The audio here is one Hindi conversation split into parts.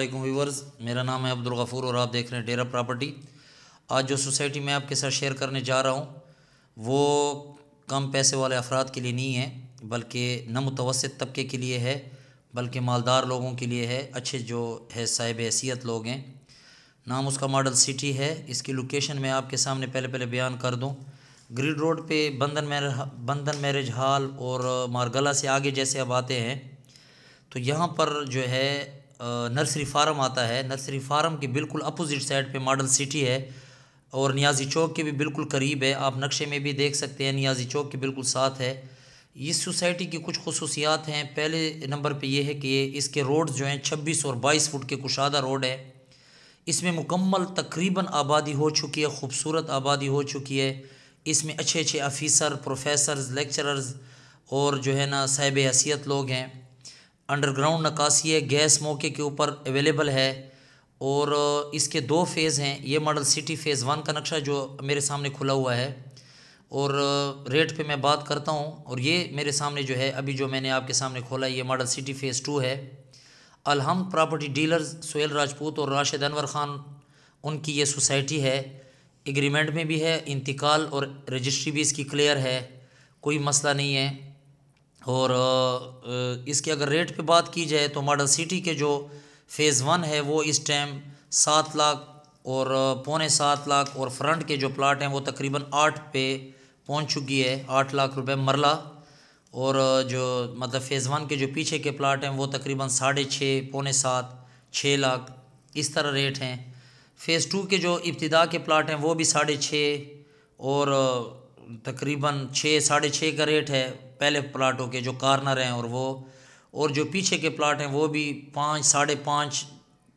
अल्लाम व्यूवर्स मेरा नाम है अब्दुल गफ़ूर और आप देख रहे हैं डेरा प्रॉपर्टी आज जो सोसाइटी मैं आपके साथ शेयर करने जा रहा हूँ वो कम पैसे वाले अफराद के लिए नहीं है बल्कि न मुतवसत तबके के लिए है बल्कि मालदार लोगों के लिए है अच्छे जो है साहिब हैसियत लोग हैं नाम उसका मॉडल सिटी है इसकी लोकेशन मैं आपके सामने पहले पहले बयान कर दूँ ग्रीड रोड पर बंधन मैर बंधन मैरिज हॉल और मारगला से आगे जैसे अब आते हैं तो यहाँ पर जो है नर्सरी फार्म आता है नर्सरी फार्म के बिल्कुल अपोजिट साइड पे मॉडल सिटी है और नियाजी चौक के भी बिल्कुल करीब है आप नक्शे में भी देख सकते हैं नियाजी चौक के बिल्कुल साथ है इस सोसाइटी की कुछ खसूसियात हैं पहले नंबर पे ये है कि इसके रोड जो हैं छब्बीस और बाईस फुट के कुशादा रोड है इसमें मुकम्मल तकरीबन आबादी हो चुकी है खूबसूरत आबादी हो चुकी है इसमें अच्छे अच्छे आफ़िसर प्रोफेसर लेक्चरर्स और जो है ना साहिब हैसियत लोग हैं अंडरग्राउंड नक्काशी है गैस मौके के ऊपर अवेलेबल है और इसके दो फेज़ हैं ये मॉडल सिटी फ़ेज़ वन का नक्शा जो मेरे सामने खुला हुआ है और रेट पे मैं बात करता हूँ और ये मेरे सामने जो है अभी जो मैंने आपके सामने खोला ये मॉडल सिटी फ़ेज़ टू है अलहम प्रॉपर्टी डीलर्स सोहेल राजपूत और राशिद अनवर ख़ान उनकी ये सोसाइटी है एग्रीमेंट में भी है इंतकाल और रजिस्ट्री भी इसकी क्लियर है कोई मसला नहीं है और इसके अगर रेट पे बात की जाए तो मॉडल सिटी के जो फ़ेज़ वन है वो इस टाइम सात लाख और पौने सात लाख और फ्रंट के जो प्लाट हैं वो तकरीबन आठ पे पहुंच चुकी है आठ लाख रुपए मरला और जो मतलब फ़ेज़ वन के जो पीछे के प्लाट हैं वो तकरीबन साढ़े छः पौने सात छः लाख इस तरह रेट हैं फ़ेज़ टू के जो इब्तदा के प्लाट हैं वो भी साढ़े छः और तकरीबन छः साढ़े छः का रेट है पहले प्लाटों के जो कार्नर हैं और वो और जो पीछे के प्लाट हैं वो भी पाँच साढ़े पाँच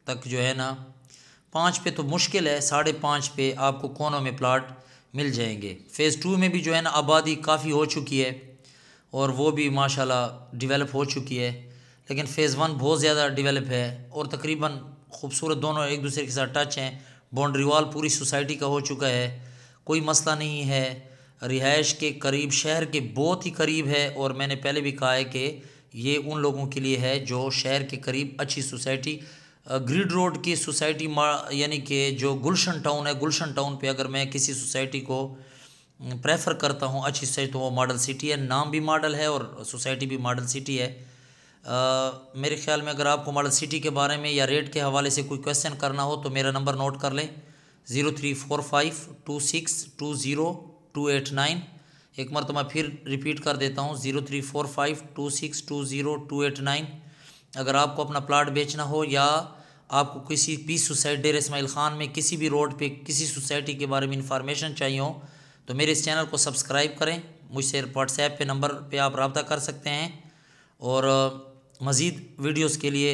तक जो है ना पाँच पे तो मुश्किल है साढ़े पाँच पे आपको कोनों में प्लाट मिल जाएंगे फ़ेज़ टू में भी जो है ना आबादी काफ़ी हो चुकी है और वो भी माशाल्लाह डेवलप हो चुकी है लेकिन फ़ेज़ वन बहुत ज़्यादा डेवलप है और तकरीबन खूबसूरत दोनों एक दूसरे के साथ टच हैं बाउंड्री वॉल पूरी सोसाइटी का हो चुका है कोई मसला नहीं है रिहाइश के करीब शहर के बहुत ही करीब है और मैंने पहले भी कहा है कि ये उन लोगों के लिए है जो शहर के करीब अच्छी सोसाइटी ग्रिड रोड की सोसाइटी यानी कि जो गुलशन टाउन है गुलशन टाउन पे अगर मैं किसी सोसाइटी को प्रेफर करता हूँ अच्छी सोसाइटी तो वो मॉडल सिटी है नाम भी मॉडल है और सोसाइटी भी मॉडल सिटी है आ, मेरे ख्याल में अगर आपको मॉडल सिटी के बारे में या रेट के हवाले से कोई क्वेश्चन करना हो तो मेरा नंबर नोट कर लें zero three four five two six two zero two eight nine एक बार तो मैं फिर रिपीट कर देता हूँ zero three four five two six two zero two eight nine अगर आपको अपना प्लाट बेचना हो या आपको किसी पी सोसाइटी डेर इसमाइल ख़ान में किसी भी रोड पे किसी सोसाइटी के बारे में इंफॉर्मेशन चाहिए हो तो मेरे इस चैनल को सब्सक्राइब करें मुझसे व्हाट्सएप पे नंबर पे आप रबा कर सकते हैं और मज़ीद वीडियोस के लिए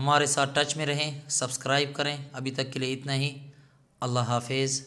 हमारे साथ टच में रहें सब्सक्राइब करें अभी तक के लिए इतना ही अल्लाह हाफिज़